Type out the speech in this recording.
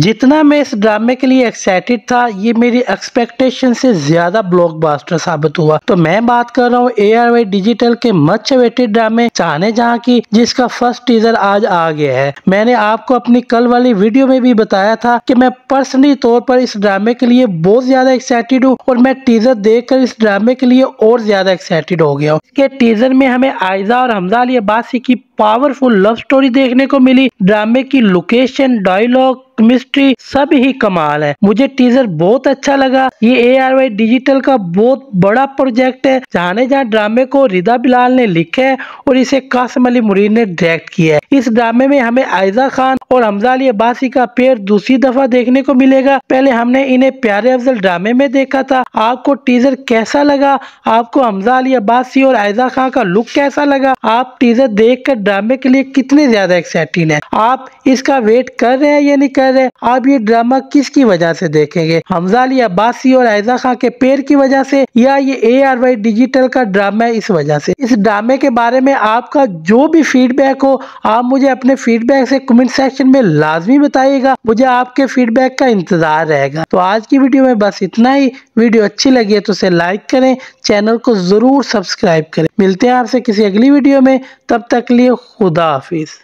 जितना मैं इस ड्रामे के लिए एक्साइटेड था ये मेरी एक्सपेक्टेशन से ज़्यादा ब्लॉकबस्टर साबित हुआ तो मैं बात कर रहा हूँ ए आर वाई डिजिटल के मच अवेटेड ड्रामे चाहने जहाँ की जिसका फर्स्ट टीजर आज आ गया है मैंने आपको अपनी कल वाली वीडियो में भी बताया था कि मैं पर्सनली तौर पर इस ड्रामे के लिए बहुत ज़्यादा एक्साइटेड हूँ और मैं टीजर देख कर इस ड्रामे के लिए और ज़्यादा एक्साइटेड हो गया हूँ इसके टीजर में हमें आयजा और हमजा अली अब्बासी की पावरफुल लव स्टोरी देखने को मिली ड्रामे की लोकेशन डायलॉग केमिस्ट्री सब ही कमाल है मुझे टीजर बहुत अच्छा लगा ये ए आर वाई डिजिटल का बहुत बड़ा प्रोजेक्ट है जहाने जहाँ ड्रामे को रिदा बिलाल ने लिखा है और इसे कासम अली मुरीन ने डायरेक्ट किया है इस ड्रामे में हमें आयजा खान और हमजा अली अब्बासी का पेयर दूसरी दफा देखने को मिलेगा पहले हमने इन्हें प्यारे अफजल ड्रामे में देखा था आपको टीजर कैसा लगा आपको हमजा अली अब्बासी और आयजा खां का लुक कैसा लगा आप टीजर देख कर ड्रामे के लिए कितने ज्यादा एक्साइटेड है आप इसका वेट कर रहे हैं या नहीं कर रहे आप ये ड्रामा किसकी वजह से देखेंगे हमजा अली अब्बासी और आयजा खां के पेयर की वजह से या ये ए आर वाई डिजिटल का ड्रामा है इस वजह से इस ड्रामे के बारे में आपका जो भी फीडबैक हो आप मुझे अपने फीडबैक से कमेंट सेक्शन सेक्शन में लाजमी बताइएगा मुझे आपके फीडबैक का इंतजार रहेगा तो आज की वीडियो में बस इतना ही वीडियो अच्छी लगी है तो उसे लाइक करें चैनल को जरूर सब्सक्राइब करें मिलते हैं आपसे किसी अगली वीडियो में तब तक लिए खुदा हाफिज़